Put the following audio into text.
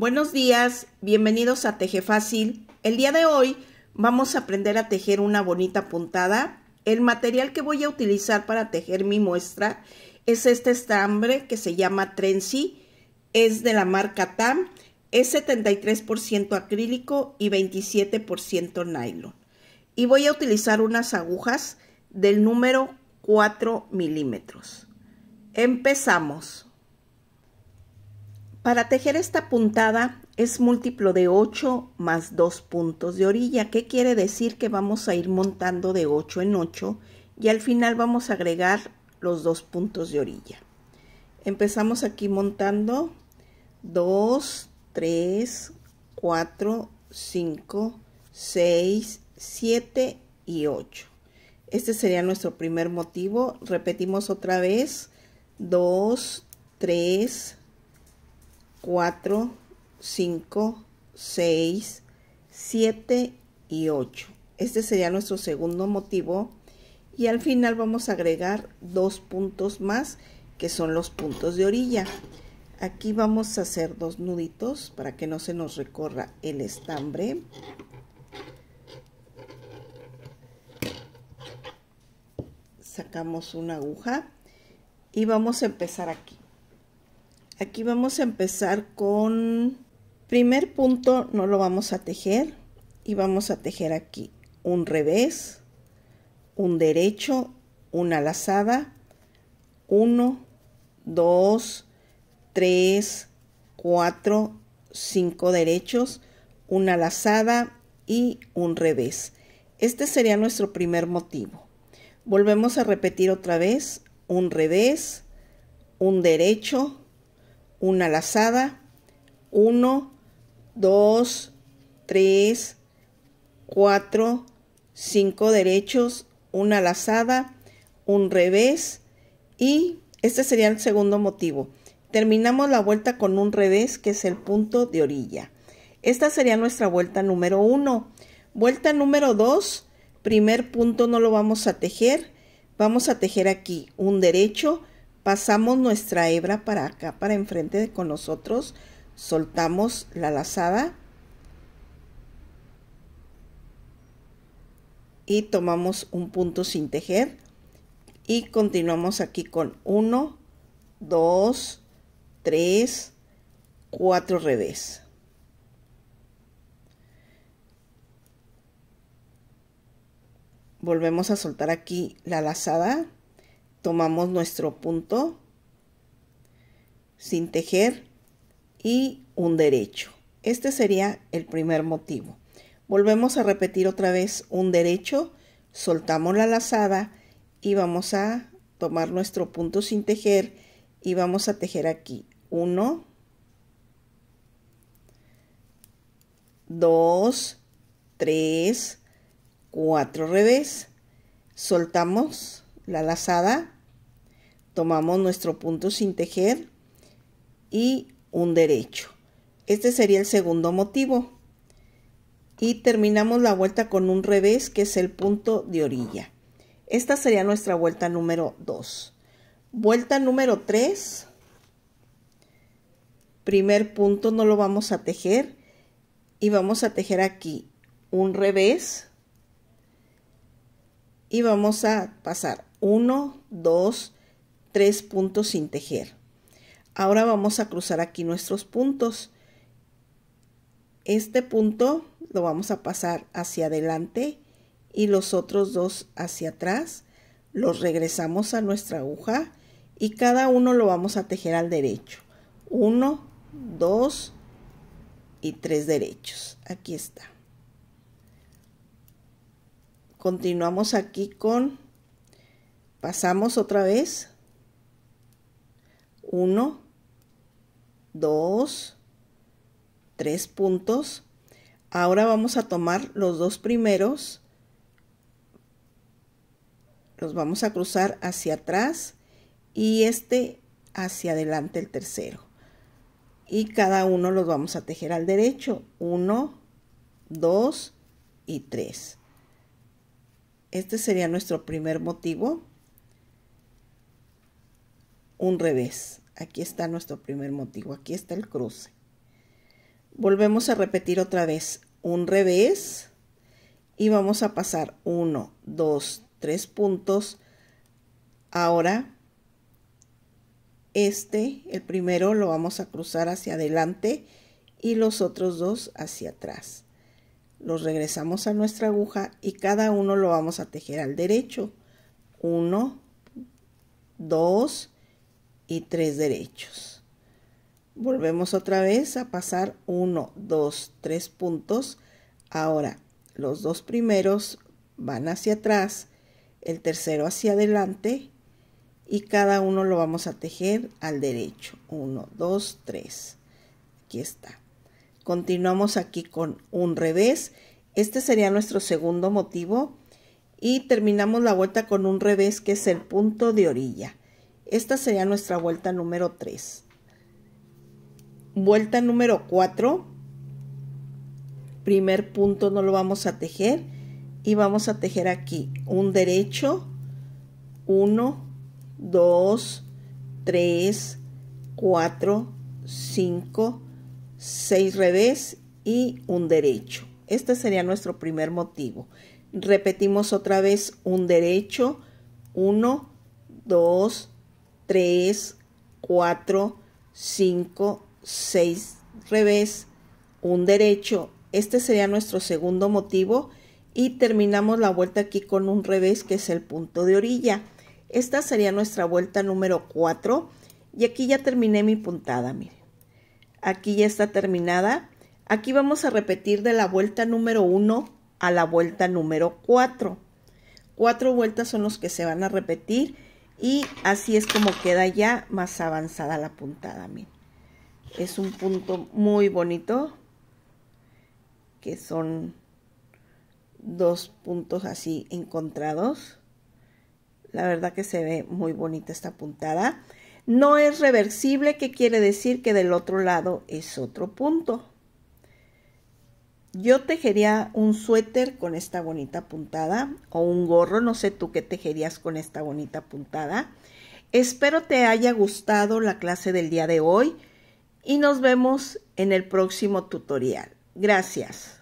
Buenos días, bienvenidos a Teje Fácil. El día de hoy vamos a aprender a tejer una bonita puntada. El material que voy a utilizar para tejer mi muestra es este estambre que se llama Trenzy, es de la marca TAM, es 73% acrílico y 27% nylon. Y voy a utilizar unas agujas del número 4 milímetros. Empezamos. Para tejer esta puntada es múltiplo de 8 más 2 puntos de orilla. ¿Qué quiere decir? Que vamos a ir montando de 8 en 8 y al final vamos a agregar los dos puntos de orilla. Empezamos aquí montando 2, 3, 4, 5, 6, 7 y 8. Este sería nuestro primer motivo. Repetimos otra vez. 2, 3, 4, 5, 6, 7 y 8. Este sería nuestro segundo motivo. Y al final vamos a agregar dos puntos más que son los puntos de orilla. Aquí vamos a hacer dos nuditos para que no se nos recorra el estambre. Sacamos una aguja y vamos a empezar aquí. Aquí vamos a empezar con primer punto, no lo vamos a tejer y vamos a tejer aquí un revés, un derecho, una lazada, 1, 2, 3, 4, 5 derechos, una lazada y un revés. Este sería nuestro primer motivo. Volvemos a repetir otra vez, un revés, un derecho, una lazada, 1, 2, 3, 4, 5 derechos, una lazada, un revés y este sería el segundo motivo. Terminamos la vuelta con un revés que es el punto de orilla. Esta sería nuestra vuelta número 1. Vuelta número 2, primer punto no lo vamos a tejer, vamos a tejer aquí un derecho, pasamos nuestra hebra para acá, para enfrente de, con nosotros, soltamos la lazada y tomamos un punto sin tejer y continuamos aquí con 1, 2, 3, 4 revés. Volvemos a soltar aquí la lazada tomamos nuestro punto sin tejer y un derecho. Este sería el primer motivo. Volvemos a repetir otra vez un derecho, soltamos la lazada y vamos a tomar nuestro punto sin tejer y vamos a tejer aquí. 1, 2, 3, 4 revés. Soltamos la lazada tomamos nuestro punto sin tejer y un derecho. Este sería el segundo motivo. Y terminamos la vuelta con un revés, que es el punto de orilla. Esta sería nuestra vuelta número 2. Vuelta número 3. Primer punto no lo vamos a tejer y vamos a tejer aquí un revés y vamos a pasar 1, 2, tres puntos sin tejer. Ahora vamos a cruzar aquí nuestros puntos. Este punto lo vamos a pasar hacia adelante y los otros dos hacia atrás. Los regresamos a nuestra aguja y cada uno lo vamos a tejer al derecho. Uno, dos y tres derechos. Aquí está. Continuamos aquí con, pasamos otra vez 1, 2, 3 puntos. Ahora vamos a tomar los dos primeros, los vamos a cruzar hacia atrás y este hacia adelante el tercero. Y cada uno los vamos a tejer al derecho, 1, 2 y 3. Este sería nuestro primer motivo un revés. Aquí está nuestro primer motivo, aquí está el cruce. Volvemos a repetir otra vez un revés y vamos a pasar 1, 2, 3 puntos. Ahora este, el primero lo vamos a cruzar hacia adelante y los otros dos hacia atrás. Los regresamos a nuestra aguja y cada uno lo vamos a tejer al derecho. 1, 2, y tres derechos. Volvemos otra vez a pasar 1, 2, 3 puntos. Ahora, los dos primeros van hacia atrás, el tercero hacia adelante y cada uno lo vamos a tejer al derecho. 1, 2, 3. Aquí está. Continuamos aquí con un revés. Este sería nuestro segundo motivo y terminamos la vuelta con un revés que es el punto de orilla. Esta sería nuestra vuelta número 3. Vuelta número 4. Primer punto no lo vamos a tejer y vamos a tejer aquí un derecho 1 2 3 4 5 6 revés y un derecho este sería nuestro primer motivo repetimos otra vez un derecho 1 2 3, 4, 5, 6 revés, un derecho. Este sería nuestro segundo motivo y terminamos la vuelta aquí con un revés que es el punto de orilla. Esta sería nuestra vuelta número 4 y aquí ya terminé mi puntada, miren. Aquí ya está terminada. Aquí vamos a repetir de la vuelta número 1 a la vuelta número 4. Cuatro vueltas son los que se van a repetir y así es como queda ya más avanzada la puntada. Miren. Es un punto muy bonito, que son dos puntos así encontrados. La verdad que se ve muy bonita esta puntada. No es reversible, que quiere decir que del otro lado es otro punto. Yo tejería un suéter con esta bonita puntada o un gorro, no sé tú qué tejerías con esta bonita puntada. Espero te haya gustado la clase del día de hoy y nos vemos en el próximo tutorial. Gracias.